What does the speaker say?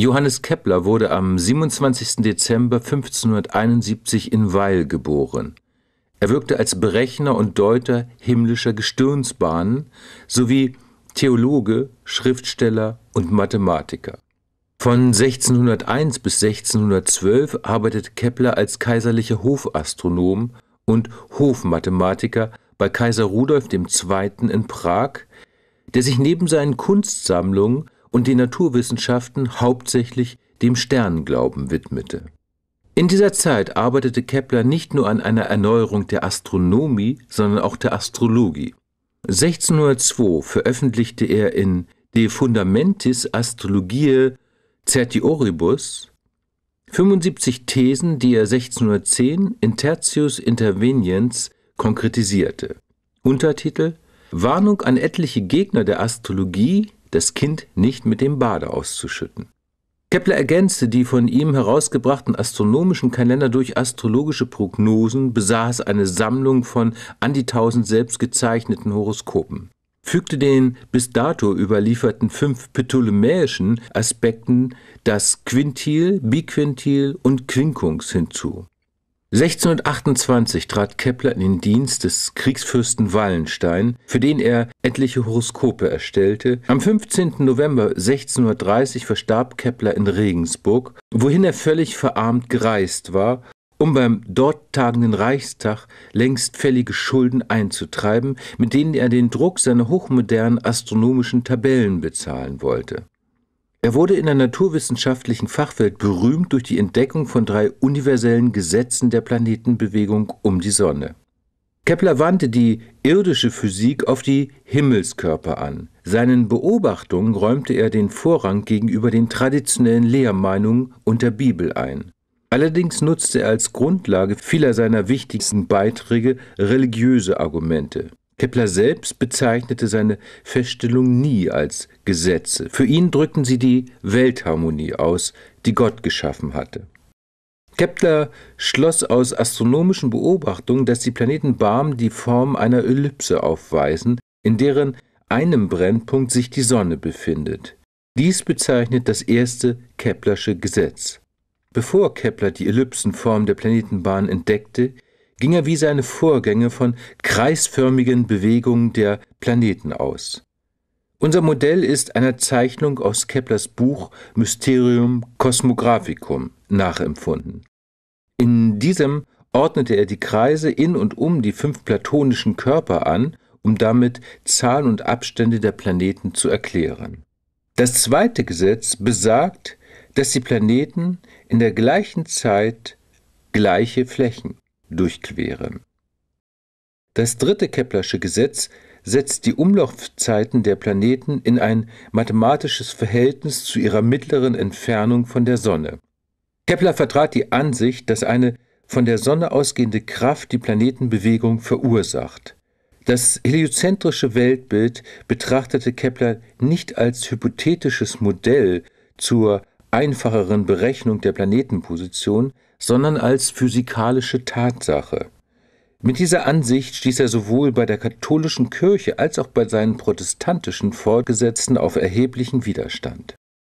Johannes Kepler wurde am 27. Dezember 1571 in Weil geboren. Er wirkte als Berechner und Deuter himmlischer Gestirnsbahnen sowie Theologe, Schriftsteller und Mathematiker. Von 1601 bis 1612 arbeitete Kepler als kaiserlicher Hofastronom und Hofmathematiker bei Kaiser Rudolf II. in Prag, der sich neben seinen Kunstsammlungen und den Naturwissenschaften hauptsächlich dem Sternenglauben widmete. In dieser Zeit arbeitete Kepler nicht nur an einer Erneuerung der Astronomie, sondern auch der Astrologie. 1602 veröffentlichte er in De Fundamentis Astrologiae Certioribus 75 Thesen, die er 1610 in Tertius Interveniens konkretisierte. Untertitel Warnung an etliche Gegner der Astrologie, das Kind nicht mit dem Bade auszuschütten. Kepler ergänzte die von ihm herausgebrachten astronomischen Kalender durch astrologische Prognosen, besaß eine Sammlung von an die tausend selbst gezeichneten Horoskopen, fügte den bis dato überlieferten fünf ptolemäischen Aspekten das Quintil, Biquintil und Quinkungs hinzu. 1628 trat Kepler in den Dienst des Kriegsfürsten Wallenstein, für den er etliche Horoskope erstellte. Am 15. November 1630 verstarb Kepler in Regensburg, wohin er völlig verarmt gereist war, um beim dort tagenden Reichstag längst fällige Schulden einzutreiben, mit denen er den Druck seiner hochmodernen astronomischen Tabellen bezahlen wollte. Er wurde in der naturwissenschaftlichen Fachwelt berühmt durch die Entdeckung von drei universellen Gesetzen der Planetenbewegung um die Sonne. Kepler wandte die irdische Physik auf die Himmelskörper an. Seinen Beobachtungen räumte er den Vorrang gegenüber den traditionellen Lehrmeinungen und der Bibel ein. Allerdings nutzte er als Grundlage vieler seiner wichtigsten Beiträge religiöse Argumente. Kepler selbst bezeichnete seine Feststellung nie als Gesetze. Für ihn drückten sie die Weltharmonie aus, die Gott geschaffen hatte. Kepler schloss aus astronomischen Beobachtungen, dass die Planetenbarmen die Form einer Ellipse aufweisen, in deren einem Brennpunkt sich die Sonne befindet. Dies bezeichnet das erste Keplersche Gesetz. Bevor Kepler die Ellipsenform der Planetenbahn entdeckte, ging er wie seine Vorgänge von kreisförmigen Bewegungen der Planeten aus. Unser Modell ist einer Zeichnung aus Keplers Buch Mysterium Cosmographicum nachempfunden. In diesem ordnete er die Kreise in und um die fünf platonischen Körper an, um damit Zahlen und Abstände der Planeten zu erklären. Das zweite Gesetz besagt, dass die Planeten in der gleichen Zeit gleiche Flächen, durchqueren. Das dritte Keplersche Gesetz setzt die Umlaufzeiten der Planeten in ein mathematisches Verhältnis zu ihrer mittleren Entfernung von der Sonne. Kepler vertrat die Ansicht, dass eine von der Sonne ausgehende Kraft die Planetenbewegung verursacht. Das heliozentrische Weltbild betrachtete Kepler nicht als hypothetisches Modell zur einfacheren Berechnung der Planetenposition, sondern als physikalische Tatsache. Mit dieser Ansicht stieß er sowohl bei der katholischen Kirche als auch bei seinen protestantischen Vorgesetzten auf erheblichen Widerstand